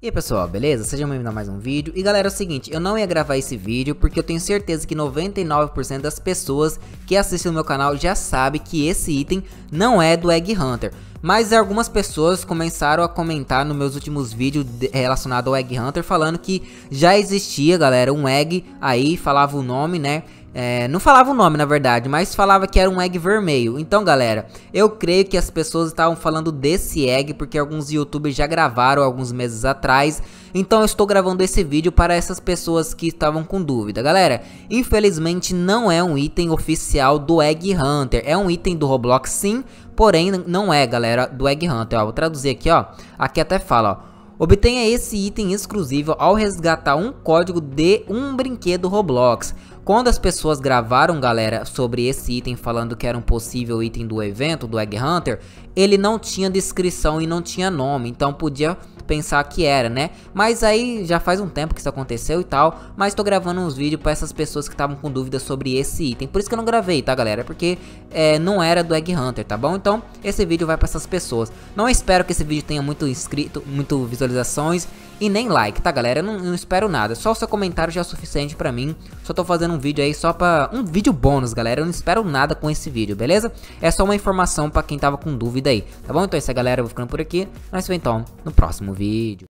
E aí pessoal, beleza? Sejam bem-vindos a mais um vídeo. E galera, é o seguinte, eu não ia gravar esse vídeo porque eu tenho certeza que 99% das pessoas que assistem o meu canal já sabe que esse item não é do Egg Hunter. Mas algumas pessoas começaram a comentar nos meus últimos vídeos eh, relacionados ao Egg Hunter falando que já existia, galera, um Egg aí, falava o nome, né? É, não falava o nome, na verdade, mas falava que era um egg vermelho. Então, galera, eu creio que as pessoas estavam falando desse egg, porque alguns youtubers já gravaram alguns meses atrás. Então, eu estou gravando esse vídeo para essas pessoas que estavam com dúvida. Galera, infelizmente não é um item oficial do Egg Hunter. É um item do Roblox, sim, porém não é, galera, do Egg Hunter. Ó, vou traduzir aqui, ó. Aqui até fala, ó. Obtenha esse item exclusivo ao resgatar um código de um brinquedo Roblox. Quando as pessoas gravaram, galera, sobre esse item falando que era um possível item do evento, do Egg Hunter, ele não tinha descrição e não tinha nome, então podia pensar que era, né? Mas aí já faz um tempo que isso aconteceu e tal, mas tô gravando uns vídeos pra essas pessoas que estavam com dúvidas sobre esse item. Por isso que eu não gravei, tá galera? Porque é, não era do Egg Hunter, tá bom? Então esse vídeo vai pra essas pessoas. Não espero que esse vídeo tenha muito inscrito, muito visualizações e nem like, tá galera? Eu não, não espero nada, só o seu comentário já é o suficiente pra mim. Só tô fazendo um vídeo aí só pra... um vídeo bônus, galera. Eu não espero nada com esse vídeo, beleza? É só uma informação pra quem tava com dúvida aí, tá bom? Então é isso aí, galera. Eu vou ficando por aqui. Nós vemos então no próximo vídeo vídeo,